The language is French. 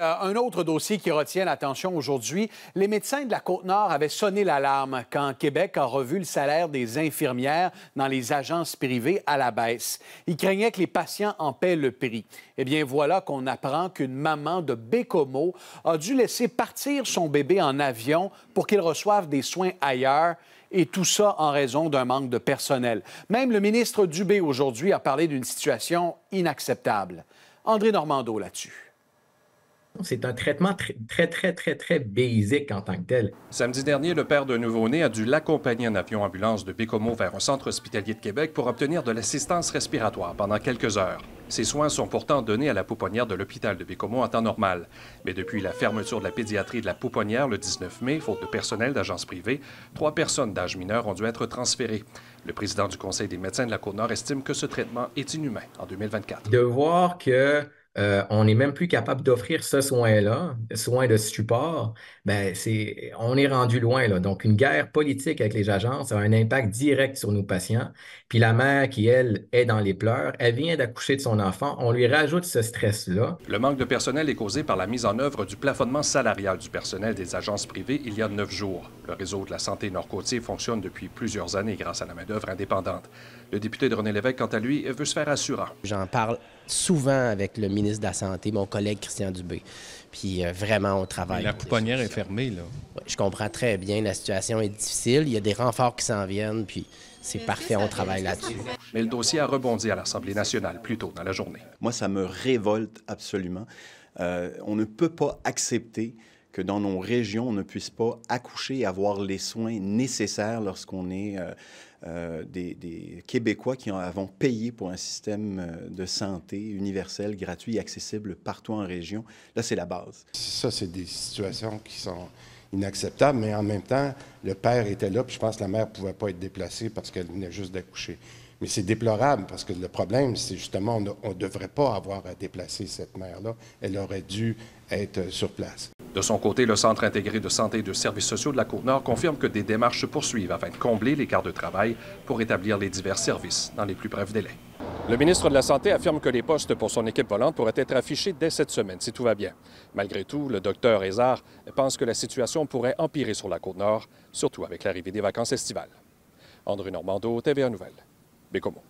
Euh, un autre dossier qui retient l'attention aujourd'hui, les médecins de la Côte-Nord avaient sonné l'alarme quand Québec a revu le salaire des infirmières dans les agences privées à la baisse. Ils craignaient que les patients en paient le prix. Eh bien, voilà qu'on apprend qu'une maman de Bécomo a dû laisser partir son bébé en avion pour qu'il reçoive des soins ailleurs et tout ça en raison d'un manque de personnel. Même le ministre Dubé aujourd'hui a parlé d'une situation inacceptable. André Normando là-dessus c'est un traitement très, très, très, très basique en tant que tel. Samedi dernier, le père d'un nouveau-né a dû l'accompagner en avion-ambulance de Bécomo vers un centre hospitalier de Québec pour obtenir de l'assistance respiratoire pendant quelques heures. Ces soins sont pourtant donnés à la pouponnière de l'hôpital de Bécomo en temps normal. Mais depuis la fermeture de la pédiatrie de la pouponnière le 19 mai, faute de personnel d'agence privée, trois personnes d'âge mineur ont dû être transférées. Le président du Conseil des médecins de la Côte-Nord estime que ce traitement est inhumain en 2024. De voir que euh, on n'est même plus capable d'offrir ce soin-là, soin de support, ben c'est, on est rendu loin. Là. Donc, une guerre politique avec les agences a un impact direct sur nos patients. Puis la mère qui, elle, est dans les pleurs, elle vient d'accoucher de son enfant, on lui rajoute ce stress-là. Le manque de personnel est causé par la mise en œuvre du plafonnement salarial du personnel des agences privées il y a neuf jours. Le réseau de la santé nord-côtier fonctionne depuis plusieurs années grâce à la main-d'œuvre indépendante. Le député de René Lévesque, quant à lui, veut se faire assurant. J'en parle souvent avec le ministre de Santé, mon collègue Christian Dubé. Puis euh, vraiment, on travaille. la pouponnière est fermée, là. je comprends très bien. La situation est difficile. Il y a des renforts qui s'en viennent, puis c'est parfait, on travaille là-dessus. Mais le dossier a rebondi à l'Assemblée nationale plus tôt dans la journée. Moi, ça me révolte absolument. Euh, on ne peut pas accepter que dans nos régions, on ne puisse pas accoucher et avoir les soins nécessaires lorsqu'on est euh, euh, des, Québécois qui avons payé pour un système euh, de santé universel, gratuit, accessible partout en région. Là, c'est la base. Ça, c'est des situations qui sont inacceptables, mais en même temps, le père était là, puis je pense que la mère ne pouvait pas être déplacée parce qu'elle venait juste d'accoucher. Mais c'est déplorable parce que le problème, c'est justement, on ne devrait pas avoir à déplacer cette mère-là. Elle aurait dû être sur place. De son côté, le Centre intégré de santé et de services sociaux de la Côte-Nord confirme que des démarches se poursuivent afin de combler les l'écart de travail pour établir les divers services dans les plus brefs délais. Le ministre de la Santé affirme que les postes pour son équipe volante pourraient être affichés dès cette semaine, si tout va bien. Malgré tout, le docteur Hézard pense que la situation pourrait empirer sur la Côte-Nord, surtout avec l'arrivée des vacances estivales. André Normando, TVA Nouvelles, Bécomo.